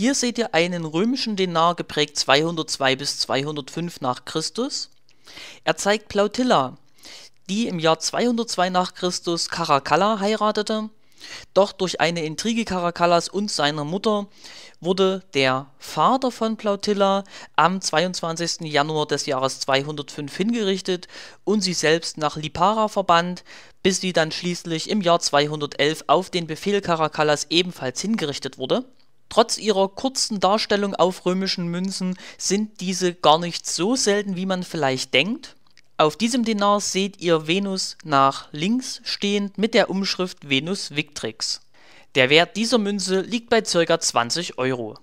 Hier seht ihr einen römischen Denar geprägt 202 bis 205 nach Christus. Er zeigt Plautilla, die im Jahr 202 nach Christus Caracalla heiratete. Doch durch eine Intrige Caracallas und seiner Mutter wurde der Vater von Plautilla am 22. Januar des Jahres 205 hingerichtet und sie selbst nach Lipara verbannt, bis sie dann schließlich im Jahr 211 auf den Befehl Caracallas ebenfalls hingerichtet wurde. Trotz ihrer kurzen Darstellung auf römischen Münzen sind diese gar nicht so selten, wie man vielleicht denkt. Auf diesem Denar seht ihr Venus nach links stehend mit der Umschrift Venus Victrix. Der Wert dieser Münze liegt bei ca. 20 Euro.